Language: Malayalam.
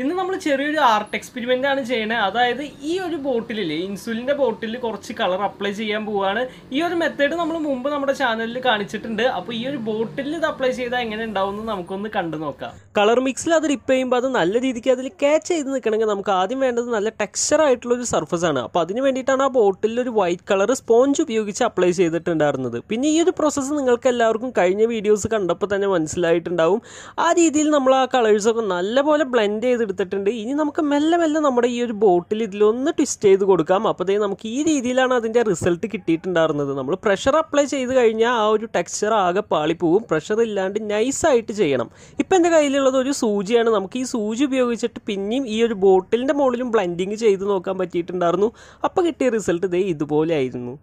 ഇന്ന് നമ്മൾ ചെറിയൊരു ആർട്ട് എക്സ്പെരിമെൻ്റ് ആണ് ചെയ്യണത് അതായത് ഈ ഒരു ബോട്ടിലിൽ ഇൻസുലിൻ്റെ ബോട്ടിലിൽ കുറച്ച് കളർ അപ്ലൈ ചെയ്യാൻ പോവുകയാണ് ഈ ഒരു മെത്തേഡ് നമ്മൾ മുമ്പ് നമ്മുടെ ചാനലിൽ കാണിച്ചിട്ടുണ്ട് അപ്പോൾ ഈ ഒരു ബോട്ടിലിൽ ഇത് അപ്ലൈ ചെയ്താൽ എങ്ങനെ ഉണ്ടാവും എന്ന് നമുക്കൊന്ന് കണ്ടു നോക്കാം കളർ മിക്സിൽ അത് റിപ്പ് ചെയ്യുമ്പോൾ അത് നല്ല രീതിക്ക് അതിൽ ക്യാച്ച് ചെയ്ത് നിൽക്കണമെങ്കിൽ നമുക്ക് ആദ്യം വേണ്ടത് നല്ല ടെക്സ്ചർ ആയിട്ടുള്ള ഒരു സർഫസ് ആണ് അപ്പോൾ അതിന് വേണ്ടിയിട്ടാണ് ആ ബോട്ടിലിൽ ഒരു വൈറ്റ് കളർ സ്പോഞ്ച് ഉപയോഗിച്ച് അപ്ലൈ ചെയ്തിട്ടുണ്ടായിരുന്നത് പിന്നെ ഈ ഒരു പ്രോസസ്സ് നിങ്ങൾക്ക് എല്ലാവർക്കും കഴിഞ്ഞ വീഡിയോസ് കണ്ടപ്പോൾ തന്നെ മനസ്സിലായിട്ടുണ്ടാവും ആ രീതിയിൽ നമ്മൾ ആ കളേഴ്സൊക്കെ നല്ലപോലെ ബ്ലെൻഡ് ചെയ്ത് ചെയ്തെടുത്തിട്ടുണ്ട് ഇനി നമുക്ക് മെല്ലെ മെല്ലെ നമ്മുടെ ഈ ഒരു ബോട്ടിൽ ഇതിലൊന്ന് ട്വിസ്റ്റ് ചെയ്ത് കൊടുക്കാം അപ്പോഴത്തേ നമുക്ക് ഈ രീതിയിലാണ് അതിൻ്റെ റിസൾട്ട് കിട്ടിയിട്ടുണ്ടായിരുന്നത് നമ്മൾ പ്രഷർ അപ്ലൈ ചെയ്ത് കഴിഞ്ഞാൽ ആ ഒരു ടെക്സ്ചർ ആകെ പാളിപ്പോവും പ്രഷർ ഇല്ലാണ്ട് നൈസായിട്ട് ചെയ്യണം ഇപ്പം എൻ്റെ കയ്യിലുള്ളത് ഒരു സൂചിയാണ് നമുക്ക് ഈ സൂചി ഉപയോഗിച്ചിട്ട് പിന്നെയും ഈ ഒരു ബോട്ടിലിൻ്റെ മുകളിലും ബ്ലൻഡിങ് ചെയ്ത് നോക്കാൻ പറ്റിയിട്ടുണ്ടായിരുന്നു അപ്പോൾ കിട്ടിയ റിസൾട്ട് ഇതേ ഇതുപോലെ ആയിരുന്നു